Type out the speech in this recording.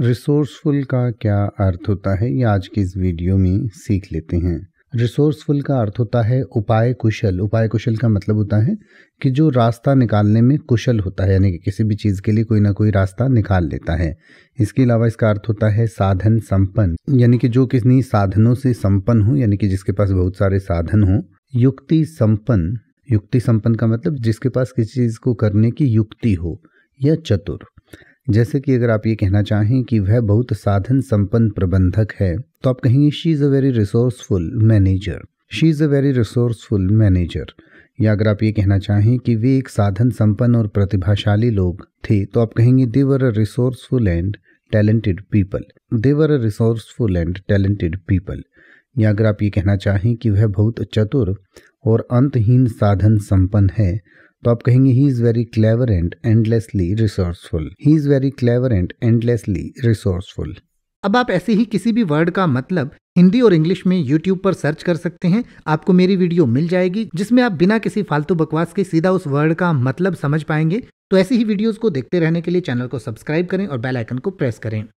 resourceful का क्या अर्थ होता है ये आज की इस वीडियो में सीख लेते हैं रिसोर्सफुल का अर्थ होता है उपाय कुशल उपाय कुशल का मतलब होता है कि जो रास्ता निकालने में कुशल होता है यानी कि किसी भी चीज़ के लिए कोई ना कोई रास्ता निकाल लेता है इसके अलावा इसका अर्थ होता है साधन संपन्न यानी कि जो किसी साधनों से संपन्न हो यानी कि जिसके पास बहुत सारे साधन हों युक्ति संपन्न युक्ति संपन्न का मतलब जिसके पास किसी चीज़ को करने की युक्ति हो या चतुर जैसे कि अगर आप ये कहना चाहें कि वह बहुत साधन संपन्न प्रबंधक है तो आप कहेंगे she is a very resourceful manager she is a very resourceful manager या अगर आप ये कहना चाहें कि वे एक साधन संपन्न और प्रतिभाशाली लोग थे तो आप कहेंगे they're a resourceful and talented people they're a resourceful and talented people या अगर आप ये कहना चाहें कि वह बहुत चतुर और अंतहीन साधन संपन्न है तो आप कहेंगे he is very clever and endlessly resourceful he is very clever and endlessly resourceful अब आप ऐसे ही किसी भी वर्ड का मतलब हिंदी और इंग्लिश में यूट्यूब पर सर्च कर सकते हैं आपको मेरी वीडियो मिल जाएगी जिसमें आप बिना किसी फालतू बकवास के सीधा उस वर्ड का मतलब समझ पाएंगे तो ऐसी ही वीडियोस को देखते रहने के लिए चैनल को सब्सक्राइब करें और बेल आइकन को प्रेस करें